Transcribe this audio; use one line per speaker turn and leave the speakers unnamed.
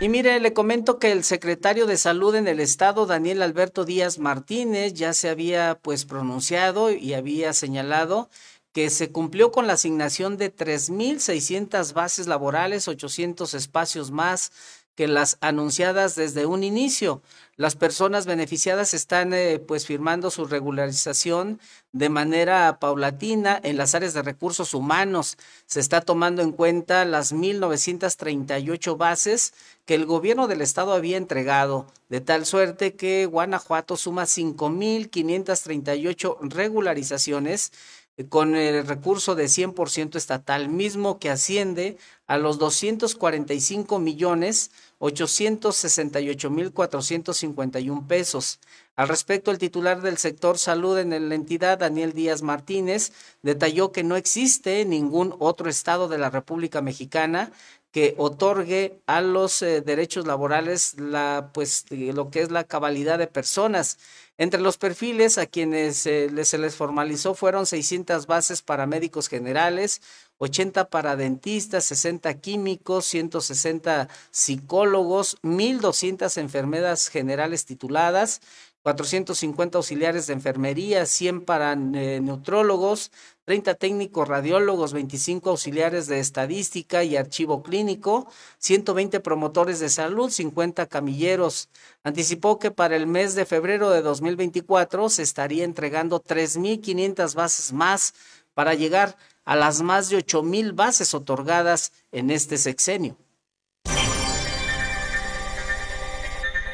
Y mire, le comento que el secretario de Salud en el estado, Daniel Alberto Díaz Martínez, ya se había pues pronunciado y había señalado que se cumplió con la asignación de 3.600 bases laborales, 800 espacios más que las anunciadas desde un inicio. Las personas beneficiadas están eh, pues firmando su regularización de manera paulatina en las áreas de recursos humanos. Se está tomando en cuenta las 1938 bases que el gobierno del estado había entregado, de tal suerte que Guanajuato suma 5538 regularizaciones con el recurso de 100% estatal, mismo que asciende a los 245,868,451 millones mil pesos. Al respecto, el titular del sector salud en la entidad, Daniel Díaz Martínez, detalló que no existe ningún otro estado de la República Mexicana que otorgue a los eh, derechos laborales la, pues, eh, lo que es la cabalidad de personas. Entre los perfiles a quienes eh, se les formalizó fueron 600 bases para médicos generales, 80 para dentistas, 60 químicos, 160 psicólogos, 1.200 enfermeras generales tituladas, 450 auxiliares de enfermería, 100 para eh, neutrólogos, 30 técnicos radiólogos, 25 auxiliares de estadística y archivo clínico, 120 promotores de salud, 50 camilleros. Anticipó que para el mes de febrero de 2024 se estaría entregando 3.500 bases más para llegar a las más de 8.000 bases otorgadas en este sexenio.